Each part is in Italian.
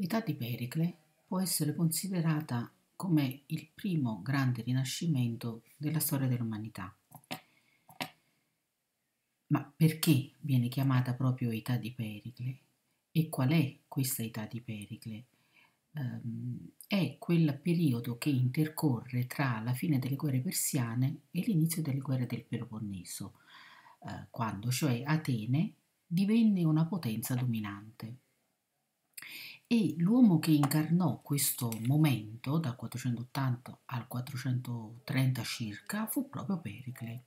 L'età di Pericle può essere considerata come il primo grande rinascimento della storia dell'umanità. Ma perché viene chiamata proprio età di Pericle? E qual è questa età di Pericle? Um, è quel periodo che intercorre tra la fine delle guerre persiane e l'inizio delle guerre del Peloponneso, uh, quando cioè Atene divenne una potenza dominante e l'uomo che incarnò questo momento dal 480 al 430 circa fu proprio Pericle.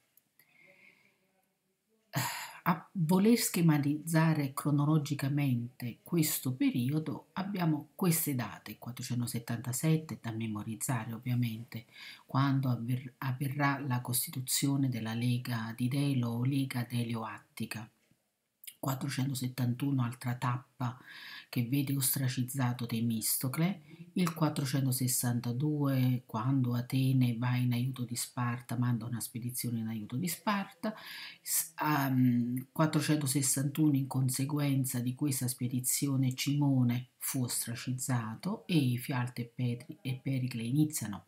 Eh, a voler schematizzare cronologicamente questo periodo abbiamo queste date, 477 da memorizzare ovviamente, quando avver avverrà la costituzione della Lega di Delo o Lega Delio Attica 471 altra tappa che vede ostracizzato Temistocle, il 462 quando Atene va in aiuto di Sparta, manda una spedizione in aiuto di Sparta, 461 ehm, in conseguenza di questa spedizione Cimone fu ostracizzato e Fialte e Pericle iniziano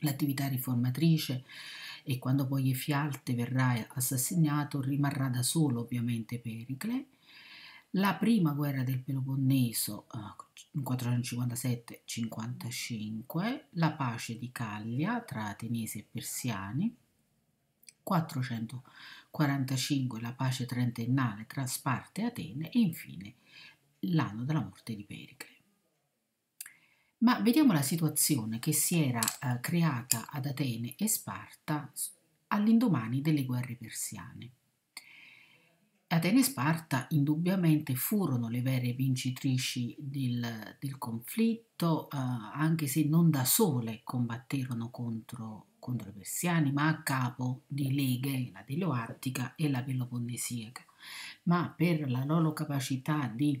l'attività riformatrice e quando poi Efialte verrà assassinato rimarrà da solo ovviamente Pericle. La prima guerra del Peloponneso 457-55, eh, la pace di Caglia tra Atenesi e Persiani, 445 la pace trentennale tra Sparta e Atene e infine l'anno della morte di Pericle. Ma vediamo la situazione che si era eh, creata ad Atene e Sparta all'indomani delle guerre persiane. Atene e Sparta indubbiamente furono le vere vincitrici del, del conflitto, eh, anche se non da sole combatterono contro, contro, i persiani, ma a capo di leghe, la Deloattica e la Peloponnesiaca. Ma per la loro capacità di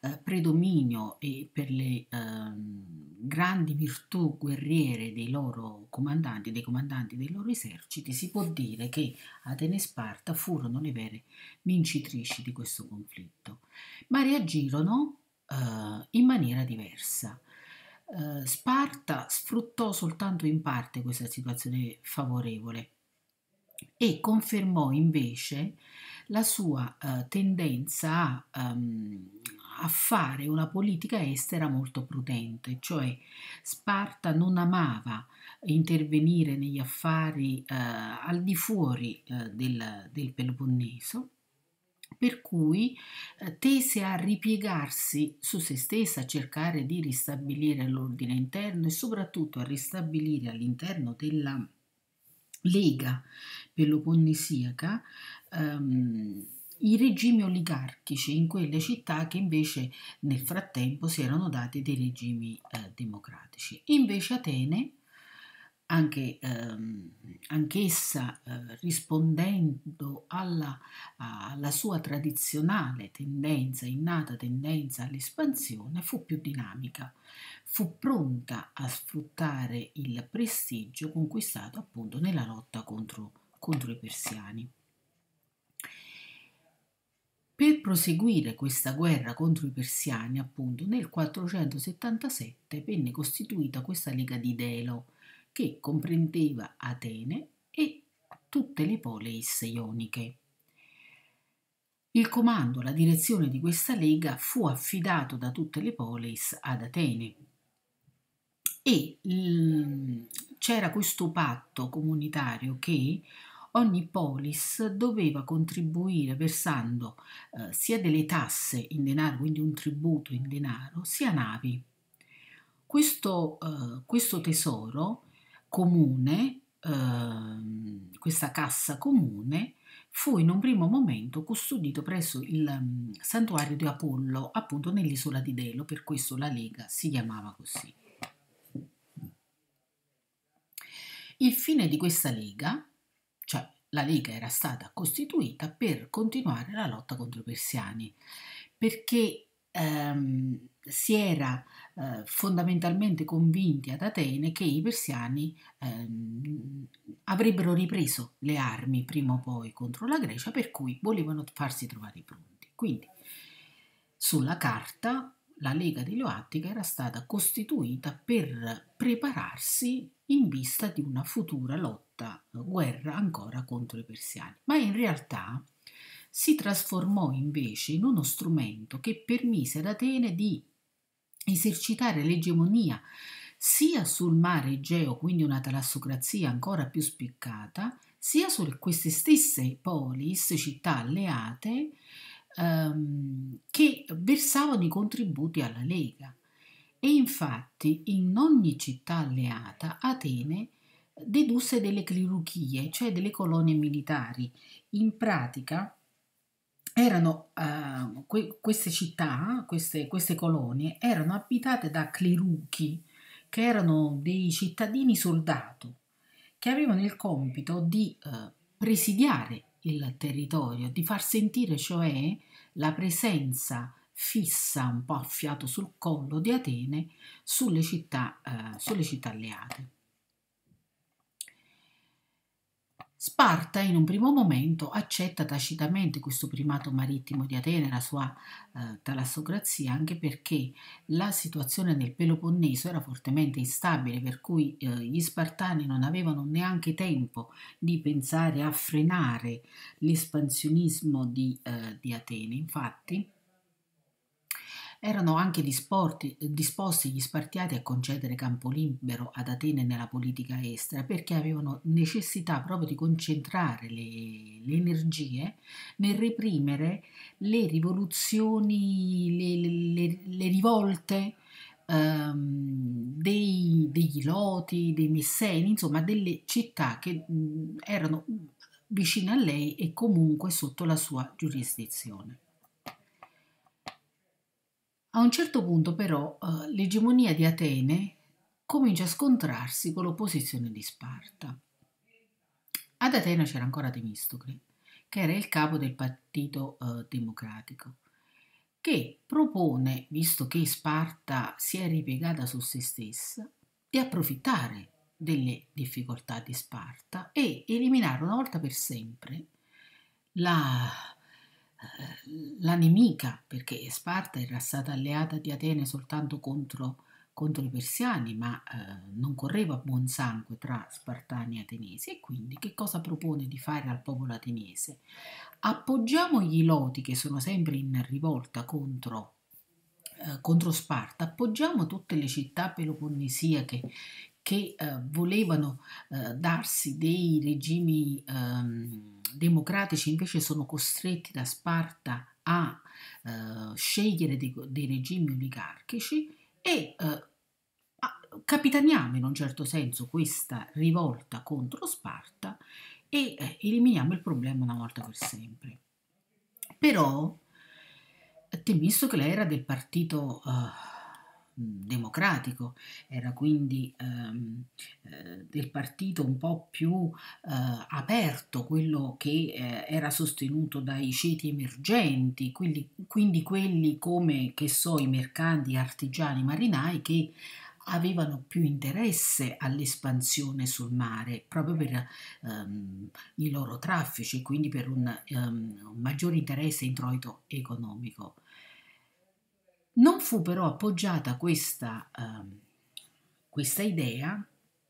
eh, predominio e per le eh, grandi virtù guerriere dei loro comandanti, dei comandanti dei loro eserciti, si può dire che Atene e Sparta furono le vere vincitrici di questo conflitto, ma reagirono eh, in maniera diversa. Eh, Sparta sfruttò soltanto in parte questa situazione favorevole e confermò invece la sua eh, tendenza a um, a fare una politica estera molto prudente, cioè Sparta non amava intervenire negli affari eh, al di fuori eh, del, del Peloponneso per cui eh, tese a ripiegarsi su se stessa, a cercare di ristabilire l'ordine interno e soprattutto a ristabilire all'interno della Lega Peloponnesiaca ehm, i regimi oligarchici in quelle città che invece nel frattempo si erano dati dei regimi eh, democratici. Invece Atene, anche, ehm, anch'essa eh, rispondendo alla, alla, sua tradizionale tendenza, innata tendenza all'espansione, fu più dinamica, fu pronta a sfruttare il prestigio conquistato appunto nella lotta contro, contro i persiani proseguire questa guerra contro i persiani, appunto, nel 477 venne costituita questa lega di Delo, che comprendeva Atene e tutte le poleis ioniche. Il comando, la direzione di questa lega fu affidato da tutte le poleis ad Atene e c'era questo patto comunitario che ogni polis doveva contribuire versando eh, sia delle tasse in denaro, quindi un tributo in denaro, sia navi. Questo, eh, questo tesoro comune, eh, questa cassa comune, fu in un primo momento custodito presso il um, santuario di Apollo, appunto nell'isola di Delo, per questo la lega si chiamava così. Il fine di questa lega la Lega era stata costituita per continuare la lotta contro i persiani, perché ehm, si era eh, fondamentalmente convinti ad Atene che i persiani ehm, avrebbero ripreso le armi prima o poi contro la Grecia, per cui volevano farsi trovare pronti. Quindi sulla carta la Lega di Loattica era stata costituita per prepararsi in vista di una futura lotta, eh, guerra ancora contro i persiani. Ma in realtà si trasformò invece in uno strumento che permise ad Atene di esercitare l'egemonia sia sul mare Egeo, quindi una talassocrazia ancora più spiccata, sia su queste stesse polis, città alleate, ehm, che versavano i contributi alla Lega e infatti in ogni città alleata Atene dedusse delle cliruchie, cioè delle colonie militari. In pratica erano eh, que queste città, queste, queste colonie, erano abitate da cliruchi, che erano dei cittadini soldato, che avevano il compito di eh, presidiare il territorio, di far sentire cioè la presenza fissa, un po' a fiato sul collo di Atene, sulle città, eh, sulle città alleate. Sparta in un primo momento accetta tacitamente questo primato marittimo di Atene, la sua eh, talassocrazia, anche perché la situazione nel Peloponneso era fortemente instabile, per cui eh, gli spartani non avevano neanche tempo di pensare a frenare l'espansionismo di, eh, di Atene. Infatti, erano anche disporti, disposti gli spartiati a concedere campo libero ad Atene nella politica estera perché avevano necessità proprio di concentrare le, le energie nel reprimere le rivoluzioni, le, le, le rivolte ehm, dei, degli Loti, dei Messeni, insomma delle città che mh, erano vicine a lei e comunque sotto la sua giurisdizione. A un certo punto però eh, l'egemonia di Atene comincia a scontrarsi con l'opposizione di Sparta. Ad Atene c'era ancora Temistocle, che era il capo del Partito eh, Democratico, che propone, visto che Sparta si è ripiegata su se stessa, di approfittare delle difficoltà di Sparta e eliminare una volta per sempre la la nemica, perché Sparta era stata alleata di Atene soltanto contro, contro i persiani, ma eh, non correva buon sangue tra spartani e atenesi. E quindi che cosa propone di fare al popolo ateniese? Appoggiamo gli Loti, che sono sempre in rivolta contro eh, contro Sparta, appoggiamo tutte le città peloponnesiache che eh, volevano eh, darsi dei regimi ehm, democratici invece sono costretti da Sparta a eh, scegliere dei, dei, regimi oligarchici e eh, capitaniamo in un certo senso questa rivolta contro Sparta e eh, eliminiamo il problema una volta per sempre. Però eh, Temistocle era del partito democratico, era quindi ehm, eh, del partito un po' più eh, aperto, quello che eh, era sostenuto dai ceti emergenti, quelli, quindi quelli come che so i mercanti, artigiani, marinai che avevano più interesse all'espansione sul mare proprio per um, i loro traffici quindi per un, um, un maggiore interesse introito economico. Non fu però appoggiata questa, eh, questa idea,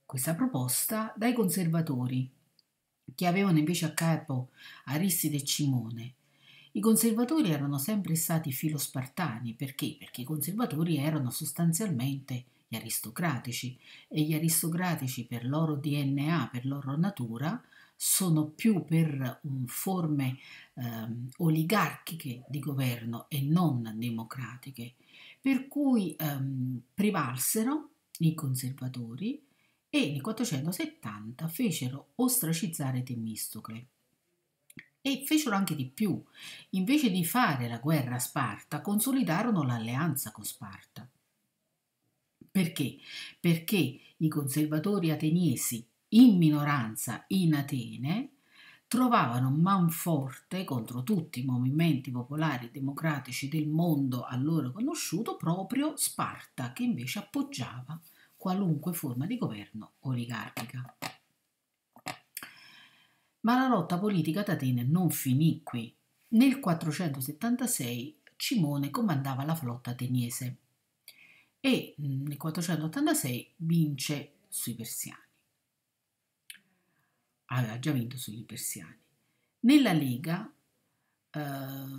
questa proposta, dai conservatori, che avevano invece a capo Aristide e Cimone. I conservatori erano sempre stati filospartani, perché? Perché i conservatori erano sostanzialmente gli aristocratici e gli aristocratici per loro DNA, per loro natura, sono più per forme eh, oligarchiche di governo e non democratiche, per cui ehm, privalsero i conservatori e nel 470 fecero ostracizzare Temistocle. E fecero anche di più, invece di fare la guerra a Sparta, consolidarono l'alleanza con Sparta. Perché? Perché i conservatori ateniesi in minoranza in Atene, trovavano manforte contro tutti i movimenti popolari e democratici del mondo allora conosciuto proprio Sparta, che invece appoggiava qualunque forma di governo oligarchica. Ma la lotta politica ad Atene non finì qui. Nel 476 Cimone comandava la flotta ateniese e mm, nel 486 vince sui persiani aveva già vinto sugli persiani. Nella Lega eh,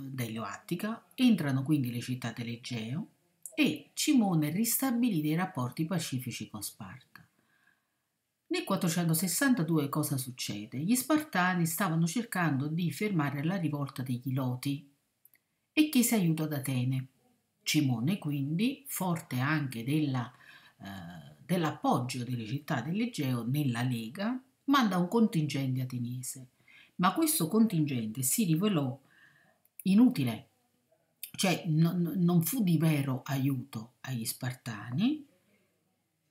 Delio Attica entrano quindi le città dell'Egeo e Cimone ristabilì dei rapporti pacifici con Sparta. Nel 462 cosa succede? Gli Spartani stavano cercando di fermare la rivolta degli Loti e chiese aiuto ad Atene. Cimone quindi, forte anche della, eh, dell'appoggio delle città dell'Egeo nella Lega, manda un contingente ateniese, ma questo contingente si rivelò inutile, cioè non, non fu di vero aiuto agli spartani,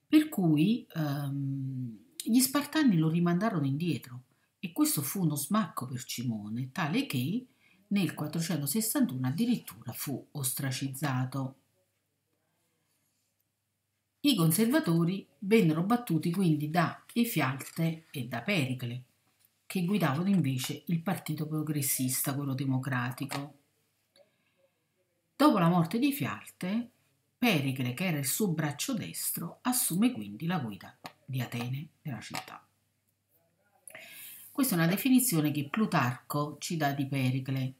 per cui ehm, gli spartani lo rimandarono indietro e questo fu uno smacco per Cimone, tale che nel 461 addirittura fu ostracizzato. I conservatori vennero battuti quindi da Efialte e da Pericle, che guidavano invece il partito progressista, quello democratico. Dopo la morte di Fialte, Pericle, che era il suo braccio destro, assume quindi la guida di Atene, della città. Questa è una definizione che Plutarco ci dà di Pericle.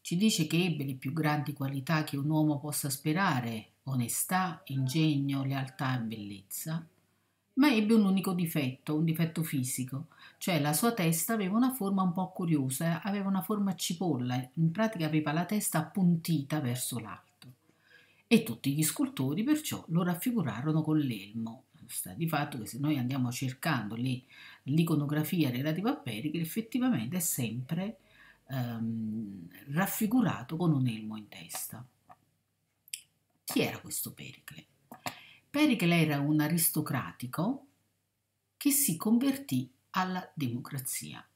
Ci dice che ebbe le più grandi qualità che un uomo possa sperare, onestà, ingegno, lealtà e bellezza, ma ebbe un unico difetto, un difetto fisico, cioè la sua testa aveva una forma un po' curiosa, aveva una forma cipolla, in pratica aveva la testa appuntita verso l'alto. E tutti gli scultori perciò lo raffigurarono con l'elmo. Sta di fatto che se noi andiamo cercando lì, l'iconografia relativa a Pericle, effettivamente è sempre ehm, raffigurato con un elmo in testa. Chi era questo Pericle? Pericle era un aristocratico che si convertì alla democrazia.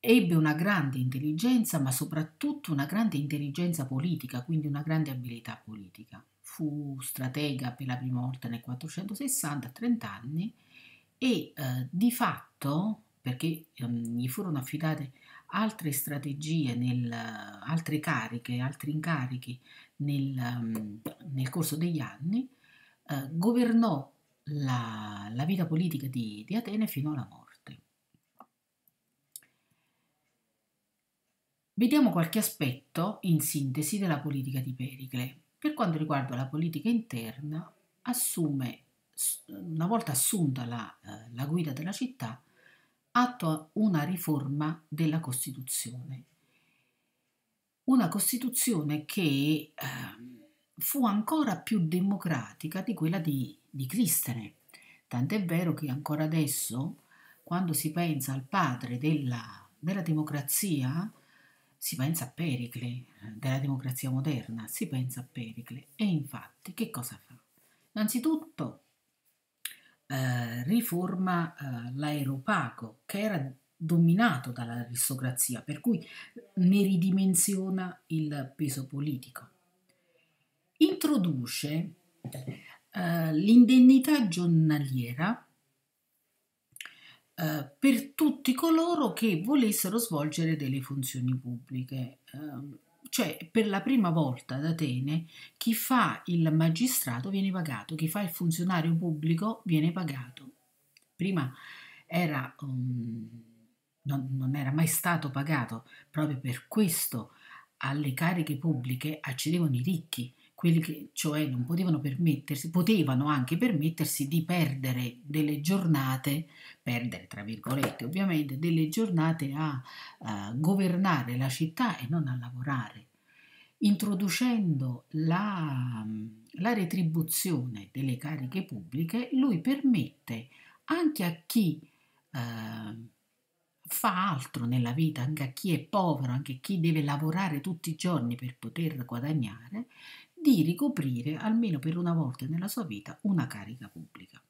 Ebbe una grande intelligenza, ma soprattutto una grande intelligenza politica, quindi una grande abilità politica. Fu stratega per la prima volta nel 460, a 30 anni, e eh, di fatto, perché ehm, gli furono affidate altre strategie, nel, altre cariche, altri incarichi nel, ehm, nel corso degli anni, eh, governò la, la, vita politica di, di Atene fino alla morte. Vediamo qualche aspetto in sintesi della politica di Pericle. Per quanto riguarda la politica interna, assume, una volta assunta la, eh, la guida della città, attua una riforma della Costituzione una Costituzione che eh, fu ancora più democratica di quella di, di Cristere. Tant'è vero che ancora adesso, quando si pensa al padre della, della democrazia, si pensa a Pericle, della democrazia moderna, si pensa a Pericle. E infatti che cosa fa? Innanzitutto eh, riforma eh, l'aeropago, che era dominato dall'aristocrazia, per cui ne ridimensiona il peso politico. Introduce eh, l'indennità giornaliera eh, per tutti coloro che volessero svolgere delle funzioni pubbliche. Ehm, cioè per la prima volta ad Atene chi fa il magistrato viene pagato, chi fa il funzionario pubblico viene pagato. Prima era um, non, non era mai stato pagato, proprio per questo alle cariche pubbliche accedevano i ricchi, quelli che cioè non potevano permettersi, potevano anche permettersi di perdere delle giornate, perdere tra virgolette ovviamente, delle giornate a, a governare la città e non a lavorare, introducendo la, la retribuzione delle cariche pubbliche, lui permette anche a chi eh, fa altro nella vita, anche a chi è povero, anche a chi deve lavorare tutti i giorni per poter guadagnare, di ricoprire almeno per una volta nella sua vita una carica pubblica.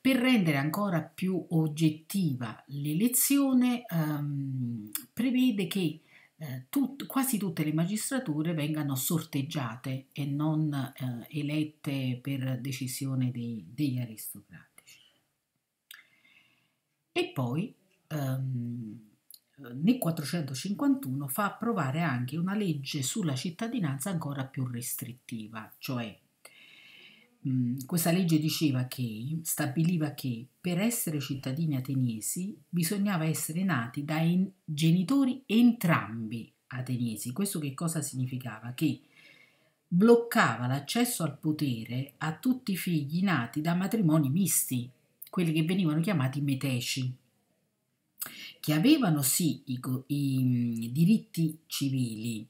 Per rendere ancora più oggettiva l'elezione, ehm, prevede che eh, tut, quasi tutte le magistrature vengano sorteggiate e non eh, elette per decisione dei, degli aristocratici. E poi ehm, nel 451 fa approvare anche una legge sulla cittadinanza ancora più restrittiva, cioè mm, questa legge diceva che, stabiliva che per essere cittadini ateniesi bisognava essere nati da in, genitori entrambi ateniesi. Questo che cosa significava? Che bloccava l'accesso al potere a tutti i figli nati da matrimoni misti, quelli che venivano chiamati meteci, che avevano sì i, i, i diritti civili,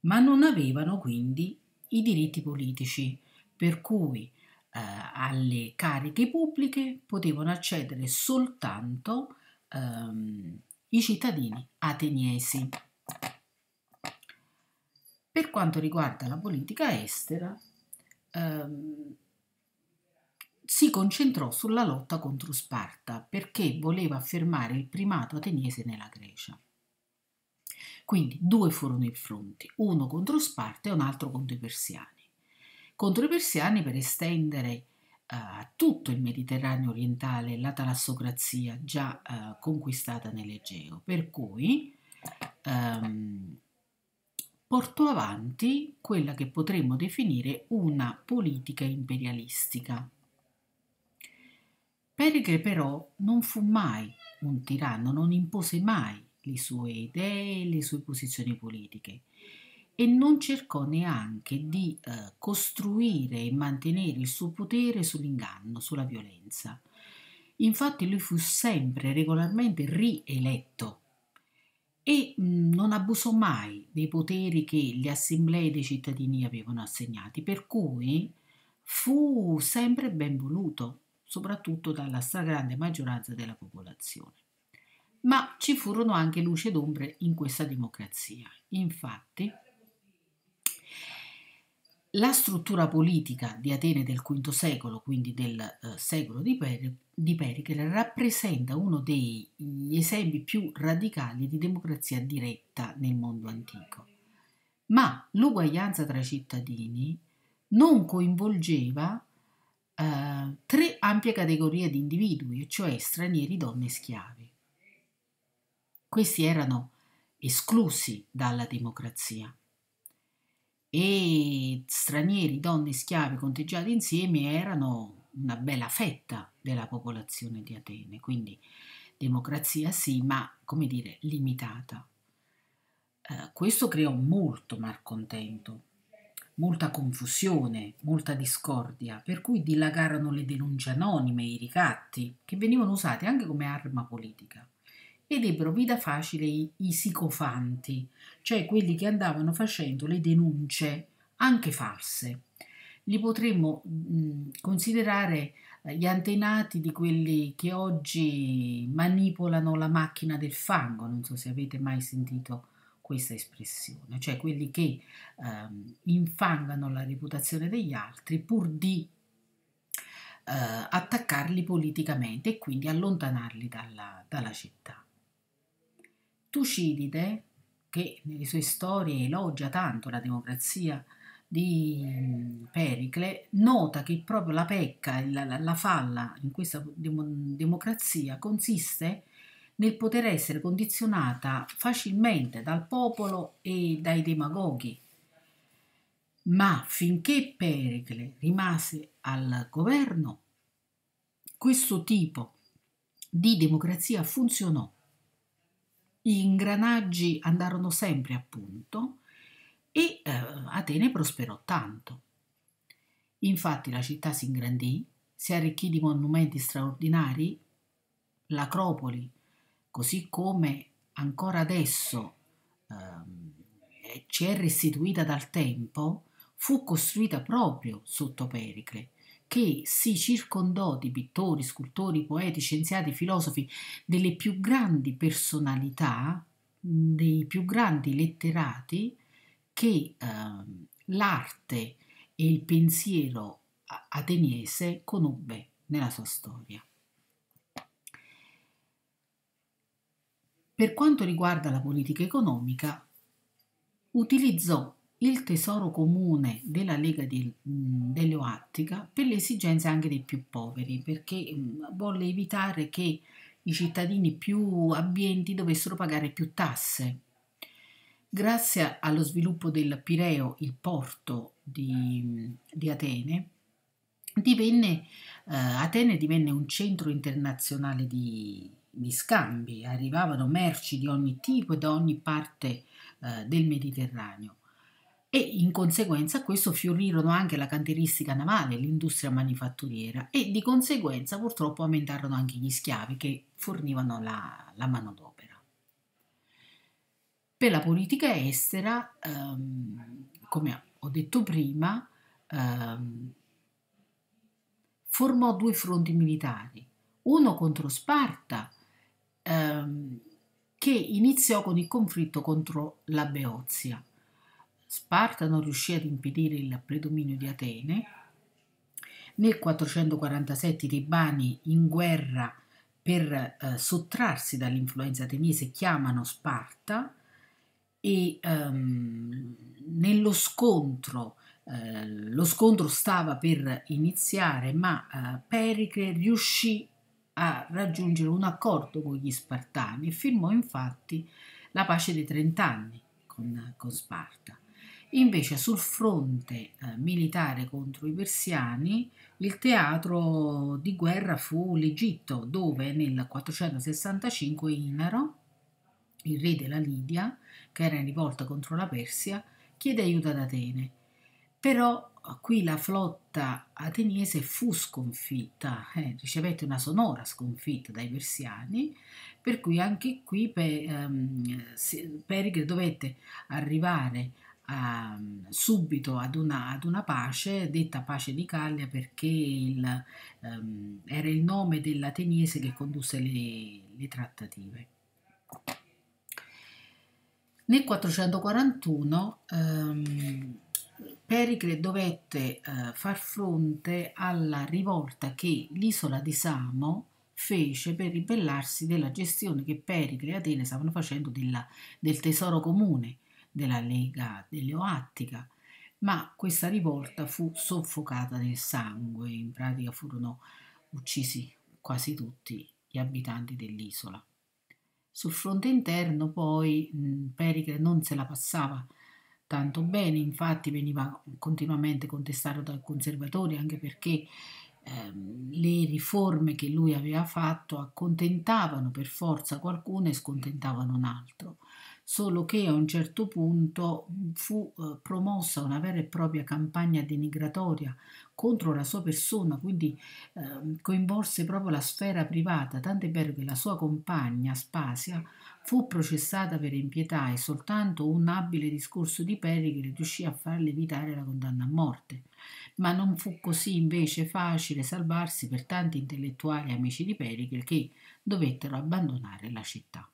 ma non avevano quindi i diritti politici, per cui eh, alle cariche pubbliche potevano accedere soltanto ehm, i cittadini ateniesi. Per quanto riguarda la politica estera, ehm, si concentrò sulla lotta contro Sparta perché voleva affermare il primato ateniese nella Grecia. Quindi due furono i fronti, uno contro Sparta e un altro contro i persiani. Contro i persiani per estendere eh, a tutto il Mediterraneo orientale la talassocrazia già uh, conquistata nell'Egeo, per cui um, portò avanti quella che potremmo definire una politica imperialistica Pericle però non fu mai un tiranno, non impose mai le sue idee, le sue posizioni politiche e non cercò neanche di eh, costruire e mantenere il suo potere sull'inganno, sulla violenza. Infatti lui fu sempre regolarmente rieletto e mh, mm, non abusò mai dei poteri che le assemblee dei cittadini avevano assegnati, per cui fu sempre ben voluto soprattutto dalla stragrande maggioranza della popolazione. Ma ci furono anche luci ed ombre in questa democrazia. Infatti, la struttura politica di Atene del V secolo, quindi del eh, secolo di, per di, Pericle, rappresenta uno degli esempi più radicali di democrazia diretta nel mondo antico. Ma l'uguaglianza tra i cittadini non coinvolgeva eh, tre ampie categorie di individui, cioè stranieri, donne e schiavi. Questi erano esclusi dalla democrazia e stranieri, donne e schiavi conteggiati insieme erano una bella fetta della popolazione di Atene, quindi democrazia sì, ma come dire limitata. Eh, questo creò molto malcontento molta confusione, molta discordia, per cui dilagarono le denunce anonime, i ricatti, che venivano usati anche come arma politica. Ed ebbero vita facile i, i sicofanti, cioè quelli che andavano facendo le denunce anche false. Li potremmo mh, considerare eh, gli antenati di quelli che oggi manipolano la macchina del fango, non so se avete mai sentito questa espressione, cioè quelli che ehm, infangano la reputazione degli altri pur di eh, attaccarli politicamente e quindi allontanarli dalla, dalla città. Tucidide, che nelle sue storie elogia tanto la democrazia di mm, Pericle, nota che proprio la pecca, la, la falla in questa democrazia consiste nel poter essere condizionata facilmente dal popolo e dai demagoghi. Ma finché Pericle rimase al governo, questo tipo di democrazia funzionò. Gli ingranaggi andarono sempre a punto e eh, Atene prosperò tanto. Infatti la città si ingrandì, si arricchì di monumenti straordinari, l'acropoli così come ancora adesso ehm, eh, ci è restituita dal tempo, fu costruita proprio sotto Pericle, che si circondò di pittori, scultori, poeti, scienziati, filosofi, delle più grandi personalità, dei più grandi letterati che eh, l'arte e il pensiero ateniese conobbe nella sua storia. Per quanto riguarda la politica economica, utilizzò il tesoro comune della Lega di, mm, dell'Eoattica per le esigenze anche dei più poveri, perché mm, volle evitare che i cittadini più abbienti dovessero pagare più tasse. Grazie allo sviluppo del Pireo, il porto di, mm, di Atene, divenne, eh, Atene divenne un centro internazionale di, di scambi, arrivavano merci di ogni tipo e da ogni parte eh, del Mediterraneo. E in conseguenza a questo fiorirono anche la canteristica navale, l'industria manifatturiera e di conseguenza purtroppo aumentarono anche gli schiavi che fornivano la, la manodopera. Per la politica estera, ehm, come ho detto prima, ehm, formò due fronti militari, uno contro Sparta ehm, che iniziò con il conflitto contro la Beozia. Sparta non riuscì ad impedire il predominio di Atene. Nel 447 i tebani in guerra per eh, sottrarsi dall'influenza ateniese chiamano Sparta e ehm, nello scontro eh, lo scontro stava per iniziare ma eh, Pericle riuscì a raggiungere un accordo con gli Spartani e firmò infatti la pace dei trent'anni con, con Sparta. Invece sul fronte eh, militare contro i persiani il teatro di guerra fu l'Egitto, dove nel 465 Inaro, il re della Lidia, che era in rivolta contro la Persia, chiede aiuto ad Atene. Però qui la flotta ateniese fu sconfitta, eh, ricevette una sonora sconfitta dai persiani, per cui anche qui per, ehm, Pericle dovette arrivare a, ehm, subito ad una, ad una, pace, detta pace di Callia, perché il, ehm, era il nome dell'ateniese che condusse le, le trattative. Nel 441 ehm, Pericle dovette eh, far fronte alla rivolta che l'isola di Samo fece per ribellarsi della gestione che Pericle e Atene stavano facendo della, del tesoro comune della Lega dell'Oattica, ma questa rivolta fu soffocata nel sangue, in pratica furono uccisi quasi tutti gli abitanti dell'isola. Sul fronte interno poi Pericle non se la passava tanto bene, infatti veniva continuamente contestato dai conservatori anche perché ehm, le riforme che lui aveva fatto accontentavano per forza qualcuno e scontentavano un altro solo che a un certo punto fu eh, promossa una vera e propria campagna denigratoria contro la sua persona, quindi eh, coinvolse proprio la sfera privata, tant'è vero che la sua compagna Spasia Fu processata per impietà e soltanto un abile discorso di Pericle riuscì a farle evitare la condanna a morte. Ma non fu così invece facile salvarsi per tanti intellettuali amici di Pericle che dovettero abbandonare la città.